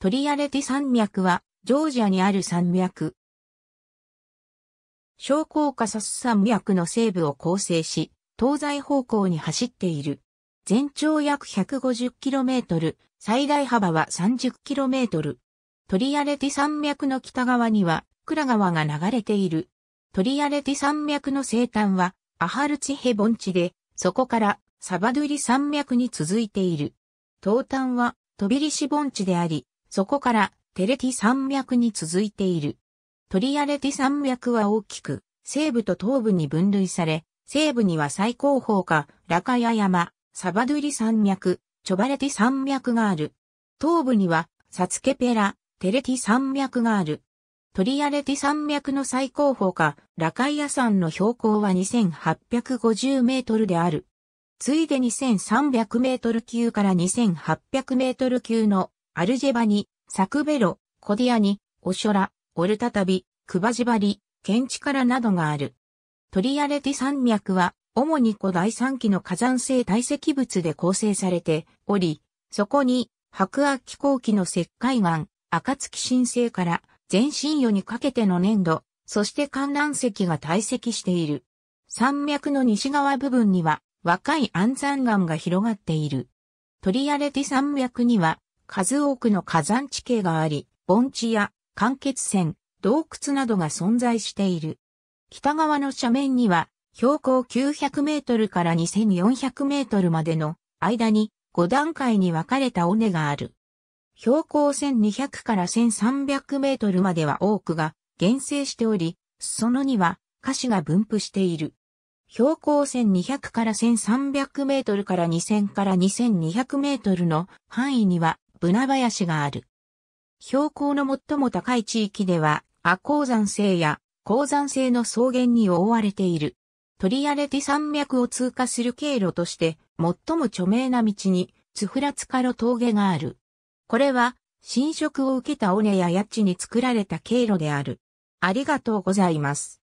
トリアレティ山脈は、ジョージアにある山脈。小高カサス山脈の西部を構成し、東西方向に走っている。全長約 150km、最大幅は 30km。トリアレティ山脈の北側には、クラ川が流れている。トリアレティ山脈の西端は、アハルチヘ盆地で、そこからサバドゥリ山脈に続いている。東端は、トビリシ盆地であり、そこからテレティ山脈に続いている。トリアレティ山脈は大きく、西部と東部に分類され、西部には最高峰か、ラカヤ山、サバドゥリ山脈、チョバレティ山脈がある。東部には、サツケペラ、テレティ山脈がある。トリアレティ山脈の最高峰か、ラカイヤ山の標高は2850メートルである。ついで2300メートル級から2800メートル級のアルジェバニ、サクベロ、コディアニ、オショラ、オルタタビ、クバジバリ、ケンチカラなどがある。トリアレティ山脈は、主に古代三期の火山性堆積物で構成されており、そこに、白亜紀後期の石灰岩、暁新星から全新世にかけての粘土、そして観覧石が堆積している。山脈の西側部分には若い安山岩が広がっている。トリアレティ山脈には数多くの火山地形があり、盆地や間欠泉、洞窟などが存在している。北側の斜面には、標高900メートルから2400メートルまでの間に5段階に分かれた尾根がある。標高1200から1300メートルまでは多くが減生しており、そのには下肢が分布している。標高1200から1300メートルから2000から2200メートルの範囲にはブナ林がある。標高の最も高い地域では、亜鉱山性や鉱山性の草原に覆われている。トリアレティ山脈を通過する経路として、最も著名な道に、ツフラツカロ峠がある。これは、侵食を受けた尾根や谷地に作られた経路である。ありがとうございます。